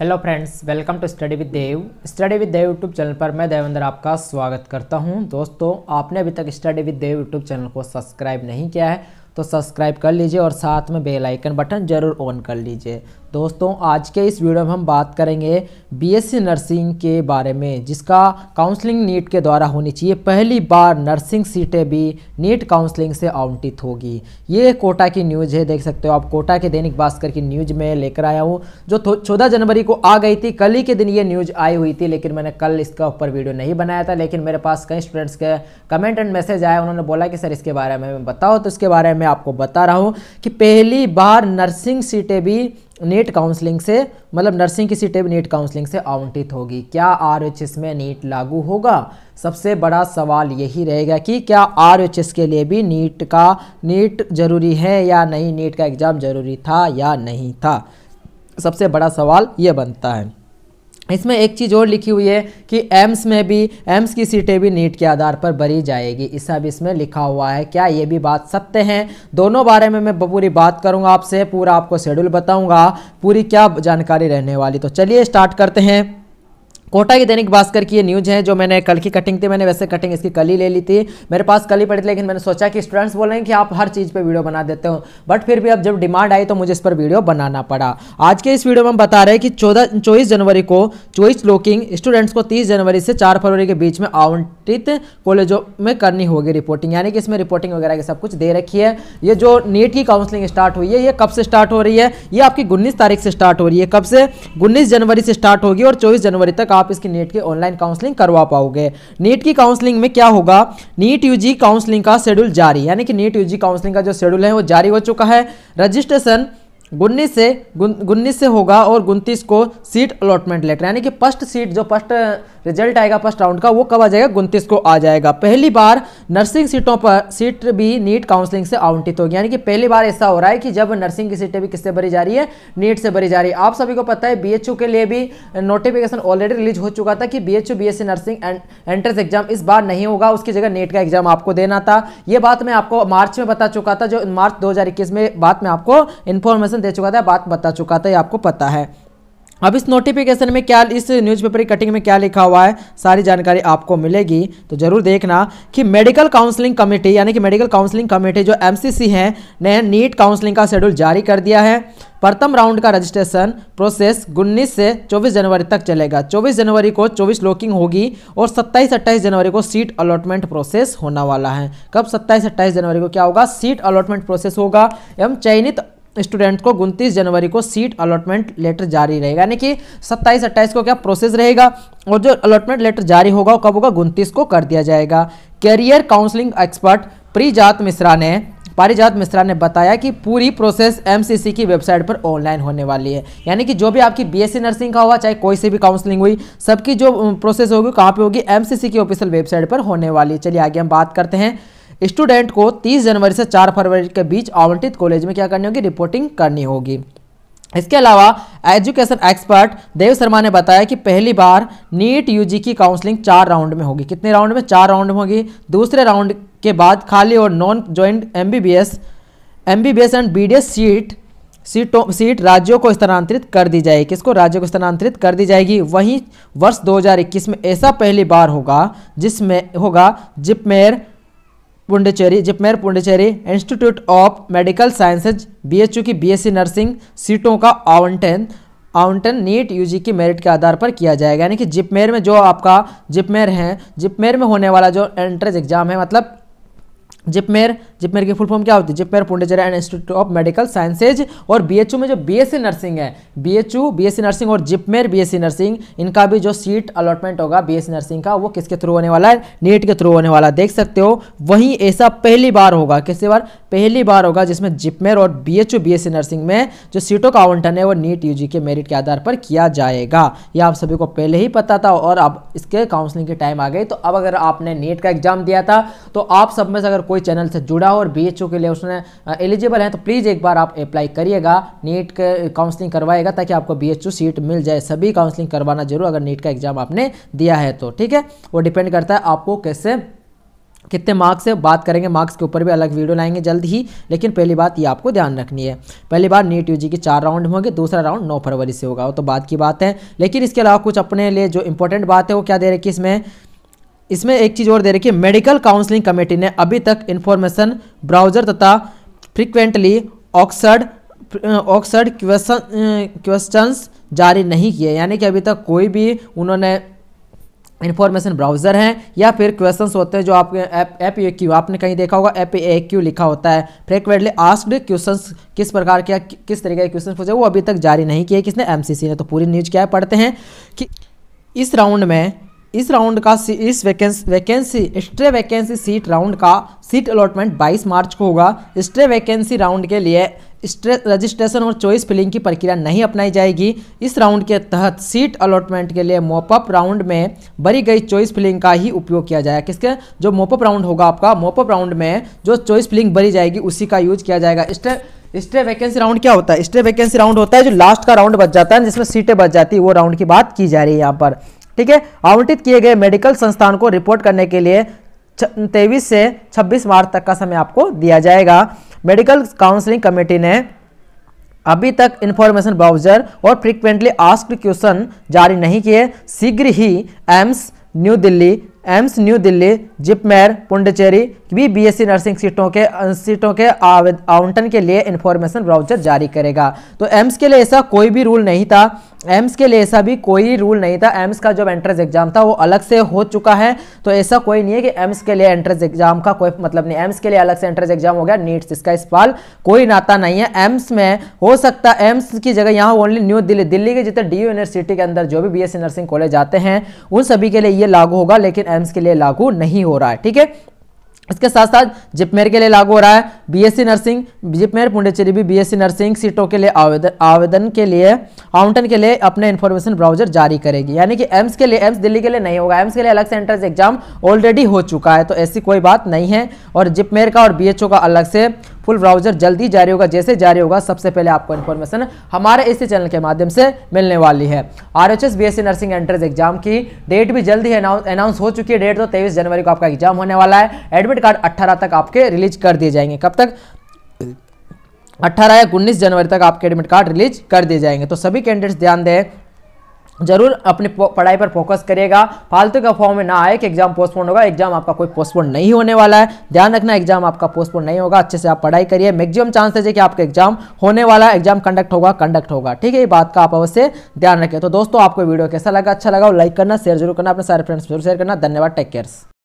hello friends welcome to study with Dev study with Dev YouTube channel पर मैं देवेंद्र आपका स्वागत करता हूं दोस्तों आपने अभी तक study with Dev YouTube channel को सब्सक्राइब नहीं किया है तो सब्सक्राइब कर लीजिए और साथ में बेल आइकन बटन जरूर ऑन कर लीजिए दोस्तों आज के इस वीडियो में हम बात करेंगे बीएससी नर्सिंग के बारे में जिसका काउंसलिंग नीट के द्वारा होनी चाहिए पहली बार नर्सिंग सीटें भी नीट काउंसलिंग से आवंटित होगी ये कोटा की न्यूज़ है देख सकते हो आप कोटा के दैनिक भास्कर की न्यूज़ में लेकर आया हूँ जो चौदह जनवरी को आ गई थी कल ही के दिन ये न्यूज़ आई हुई थी लेकिन मैंने कल इसका ऊपर वीडियो नहीं बनाया था लेकिन मेरे पास कई स्टूडेंट्स के कमेंट एंड मैसेज आया उन्होंने बोला कि सर इसके बारे में बताओ तो इसके बारे में आपको बता रहा हूँ कि पहली बार नर्सिंग सीटें भी नेट काउंसलिंग से मतलब नर्सिंग की सीटें भी नीट काउंसलिंग से आवंटित होगी क्या आर एच एस में नीट लागू होगा सबसे बड़ा सवाल यही रहेगा कि क्या आर एच एस के लिए भी नीट का नीट जरूरी है या नहीं नीट का एग्ज़ाम जरूरी था या नहीं था सबसे बड़ा सवाल ये बनता है इसमें एक चीज़ और लिखी हुई है कि एम्स में भी एम्स की सीटें भी नीट के आधार पर भरी जाएगी इस सब इसमें लिखा हुआ है क्या ये भी बात सत्य है दोनों बारे में मैं पूरी बात करूंगा आपसे पूरा आपको शेड्यूल बताऊंगा पूरी क्या जानकारी रहने वाली तो चलिए स्टार्ट करते हैं कोटा की दैनिक भास्कर की ये न्यूज है जो मैंने कल की कटिंग थी मैंने वैसे कटिंग इसकी कल ही ले ली थी मेरे पास कल ही पड़ी थी लेकिन मैंने सोचा कि स्टूडेंट्स बोल रहे हैं कि आप हर चीज़ पे वीडियो बना देते हो बट फिर भी अब जब डिमांड आई तो मुझे इस पर वीडियो बनाना पड़ा आज के इस वीडियो में हम बता रहे हैं कि चौदह चौबीस जनवरी को चॉइस लोकिंग स्टूडेंट्स को तीस जनवरी से चार फरवरी के बीच में आवंटित कॉलेजों में करनी होगी रिपोर्टिंग यानी कि इसमें रिपोर्टिंग वगैरह की सब कुछ दे रखी है ये जो नीट की काउंसलिंग स्टार्ट हुई है ये कब से स्टार्ट हो रही है ये आपकी उन्नीस तारीख से स्टार्ट हो रही है कब से उन्नीस जनवरी से स्टार्ट होगी और चौबीस जनवरी तक आप इसकी नेट की ऑनलाइन काउंसलिंग करवा पाओगे नीट की काउंसलिंग में क्या होगा नीट यूजी काउंसलिंग का शेड्यूल जारी यानी कि नीट यूजी काउंसलिंग का जो शेड्यूल है वो जारी हो चुका है रजिस्ट्रेशन उन्नीस से उन्नीस से होगा और उनतीस को सीट अलॉटमेंट लेटर यानी कि फर्स्ट सीट जो फर्स्ट रिजल्ट uh, आएगा फर्स्ट राउंड का वो कब आ जाएगा उनतीस को आ जाएगा पहली बार नर्सिंग सीटों पर सीट भी नीट काउंसलिंग से आवंटित होगी यानी कि पहली बार ऐसा हो रहा है कि जब नर्सिंग की सीटें भी किससे भरी जा रही है नीट से भरी जा रही है आप सभी को पता है बी के लिए भी नोटिफिकेशन ऑलरेडी रिलीज हो चुका था कि B H nursing entrance exam इस बार नहीं होगा उसकी जगह नीट का एग्जाम आपको देना था ये बात मैं आपको मार्च में बता चुका था जो मार्च दो में बात मैं आपको इन्फॉर्मेशन नोटिफिकेशन दे चुका था बात बता चुका था ये आपको पता है अब इस नोटिफिकेशन में क्या इस न्यूज़पेपर की कटिंग में क्या लिखा हुआ है सारी जानकारी आपको मिलेगी तो जरूर देखना कि मेडिकल काउंसलिंग कमेटी यानी कि मेडिकल काउंसलिंग कमेटी जो एमसीसी है ने नीट काउंसलिंग का शेड्यूल जारी कर दिया है प्रथम राउंड का रजिस्ट्रेशन प्रोसेस उन्नीस से 24 जनवरी तक चलेगा 24 जनवरी को 24 लॉकिंग होगी और 27 28 जनवरी को सीट अलॉटमेंट प्रोसेस होना वाला है कब 27 28 जनवरी को क्या होगा सीट अलॉटमेंट प्रोसेस होगा एवं चयनित स्टूडेंट को उनतीस जनवरी को सीट अलॉटमेंट लेटर जारी रहेगा यानी कि सत्ताईस अट्ठाईस को क्या प्रोसेस रहेगा और जो अलॉटमेंट लेटर जारी होगा वो कब होगा उनतीस को कर दिया जाएगा career counselling expert Parijat Mishra ने पारिजात मिश्रा ने बताया कि पूरी प्रोसेस एमसीसी की वेबसाइट पर ऑनलाइन होने वाली है यानी कि जो भी आपकी बीएससी नर्सिंग का हुआ चाहे कोई से भी काउंसलिंग हुई सबकी जो प्रोसेस होगी कहाँ पे होगी एमसीसी की ऑफिशियल वेबसाइट पर होने वाली है चलिए आगे हम बात करते हैं स्टूडेंट को 30 जनवरी से 4 फरवरी के बीच आवंटित कॉलेज में क्या करनी होगी रिपोर्टिंग करनी होगी इसके अलावा एजुकेशन एक्सपर्ट देव शर्मा ने बताया कि पहली बार नीट यूजी की काउंसलिंग चार राउंड में होगी कितने राउंड में चार राउंड में होगी दूसरे राउंड के बाद खाली और non joint M B B S M B B S and B D S seat सीटों सीट राज्यों को स्थानांतरित कर दी जाएगी किसको राज्यों को स्थानांतरित कर दी जाएगी वहीं वर्ष 2021 में ऐसा पहली बार होगा जिसमें होगा JIPMER Pondicherry JIPMER Pondicherry institute of medical sciences BHU की बीएससी नर्सिंग सीटों का आवंटन आवंटन नीट यूजी की मेरिट के आधार पर किया जाएगा यानी कि जिपमेर में जो आपका जिपमेर है जिपमेर में होने वाला जो एंट्रेंस एग्जाम है मतलब जिपमेर जिपमेर की फुल फॉर्म क्या होती है JIPMER Pondicherry and institute of medical sciences और बीएचयू में जो बीएससी नर्सिंग है बीएचयू बीएससी नर्सिंग और जिपमेर बीएससी नर्सिंग इनका भी जो सीट अलॉटमेंट होगा बीएससी नर्सिंग का वो किसके थ्रू होने वाला है नीट के थ्रू होने वाला है देख सकते हो वहीं ऐसा पहली बार होगा किसी बार पहली बार होगा जिसमें जिपमेर और बी एच नर्सिंग में जो सीटों का आवंटन है वो नीट यू के मेरिट के आधार पर किया जाएगा यह आप सभी को पहले ही पता था और अब इसके काउंसलिंग के टाइम आ गई तो अब अगर आपने नीट का एग्जाम दिया था तो आप सब में से अगर कोई कोई चैनल से जुड़ा हो और बी के लिए उसने एलिजिबल है तो प्लीज़ एक बार आप अप्लाई करिएगा नीट काउंसलिंग करवाएगा ताकि आपको बी सीट मिल जाए सभी काउंसलिंग करवाना जरूर अगर नीट का एग्जाम आपने दिया है तो ठीक है वो डिपेंड करता है आपको कैसे कितने मार्क्स से बात करेंगे मार्क्स के ऊपर भी अलग वीडियो लाएंगे जल्द ही लेकिन पहली बात ये आपको ध्यान रखनी है पहली बार नीट यूजी की चार राउंड होंगे दूसरा राउंड 9 फरवरी से होगा वो तो बात की बात है लेकिन इसके अलावा कुछ अपने लिए जो इंपॉर्टेंट बात है वो क्या दे रखी इसमें इसमें एक चीज़ और दे रखी है मेडिकल काउंसलिंग कमेटी ने अभी तक इन्फॉर्मेशन ब्राउजर तथा frequently asked asked question questions जारी नहीं किए यानी कि अभी तक कोई भी उन्होंने इन्फॉर्मेशन ब्राउज़र हैं या फिर क्वेश्चंस होते हैं जो आपके एप ए क्यू आपने कहीं देखा होगा एप ए क्यू लिखा होता है फ्रिक्वेंटली आस्क्ड क्वेश्चंस किस प्रकार के किस तरीके के क्वेश्चन पूछे वो अभी तक जारी नहीं किए किसने एमसीसी ने तो पूरी न्यूज़ क्या है पढ़ते हैं कि इस राउंड में इस राउंड का इस vacancy vacancy extra vacancy seat round का सीट अलॉटमेंट 22 मार्च को होगा एक्स्ट्रे वैकेंसी राउंड के लिए रजिस्ट्रेशन और चॉइस फिलिंग की प्रक्रिया नहीं अपनाई जाएगी इस राउंड के तहत सीट अलॉटमेंट के लिए मोपअप राउंड में भरी गई चॉइस फिलिंग का ही उपयोग किया जाएगा किसके जो मोपअप राउंड होगा आपका मोपअप राउंड में जो चॉइस फिलिंग भरी जाएगी उसी का यूज किया जाएगा स्टे स्टे वैकेंसी राउंड क्या होता है स्टे वैकेंसी राउंड होता है जो लास्ट का राउंड बच जाता है जिसमें सीटें बच जाती है वो राउंड की बात की जा रही है यहाँ पर ठीक है आवंटित किए गए मेडिकल संस्थान को रिपोर्ट करने के लिए तेईस से 26 मार्च तक का समय आपको दिया जाएगा मेडिकल काउंसलिंग कमेटी ने अभी तक इंफॉर्मेशन ब्राउजर और फ्रीक्वेंटली आस्क्ड क्वेश्चन जारी नहीं किए शीघ्र ही AIIMS New Delhi AIIMS New Delhi JIPMER Pondicherry भी बीएससी नर्सिंग सीटों के सीटों के आवंटन के लिए इन्फॉर्मेशन ब्राउचर जारी करेगा तो एम्स के लिए ऐसा कोई भी रूल नहीं था एम्स के लिए ऐसा भी कोई रूल नहीं था एम्स का जो एंट्रेंस एग्जाम था वो अलग से हो चुका है तो ऐसा कोई नहीं है कि एम्स के लिए एंट्रेंस एग्जाम का कोई मतलब नहीं एम्स के लिए अलग से एंट्रेंस एग्जाम हो गया नीट्स इसका इस पाल कोई नाता नहीं है एम्स में हो सकता है एम्स की जगह यहाँ ओनली न्यू दिल्ली दिल्ली के जितने डी यूनिवर्सिटी के अंदर जो भी बी नर्सिंग कॉलेज आते हैं उन सभी के लिए ये लागू होगा लेकिन एम्स के लिए लागू नहीं हो रहा है ठीक है इसके साथ साथ जिपमेर के लिए लागू हो रहा है बीएससी नर्सिंग जिपमेर पुंडेचेरी भी बीएससी नर्सिंग सीटों के लिए आवेदन आवेदन के लिए आउंटन के लिए अपने इन्फॉर्मेशन ब्राउजर जारी करेगी यानी कि एम्स के लिए एम्स दिल्ली के लिए नहीं होगा एम्स के लिए अलग से एंट्रेंस एग्जाम ऑलरेडी हो चुका है तो ऐसी कोई बात नहीं है और जिपमेर का और बी का अलग से फुल ब्राउजर जल्दी जारी होगा जैसे जारी होगा सबसे पहले आपको इन्फॉर्मेशन हमारे इसी चैनल के माध्यम से मिलने वाली है R H nursing entrance exam की डेट भी जल्दी अनाउंस हो चुकी है डेट तो तेईस जनवरी को आपका एग्जाम होने वाला है एडमिट कार्ड अट्ठारह तक आपके रिलीज कर दिए जाएंगे कब तक 18 या उन्नीस जनवरी तक आपके एडमिट कार्ड रिलीज कर दिए जाएंगे तो सभी कैंडिडेट्स ध्यान दें जरूर अपने पढ़ाई पर फोकस करिएगा फालतू का फॉर्म में ना आए कि एग्जाम पोस्टपोन होगा एग्जाम आपका कोई पोस्टपोन नहीं होने वाला है ध्यान रखना एग्जाम आपका पोस्टपोन नहीं होगा अच्छे से आप पढ़ाई करिए मैक्सिमम चांसेस है कि आपका एग्जाम होने वाला है एग्जाम कंडक्ट होगा कंडक्ट होगा ठीक है ये बात का आप अवश्य ध्यान रखें तो दोस्तों आपको वीडियो कैसा लगा अच्छा लगा लाइक करना शेयर जरूर करना अपने सारे फ्रेंड्स जरूर शेयर करना धन्यवाद टेक केयर्स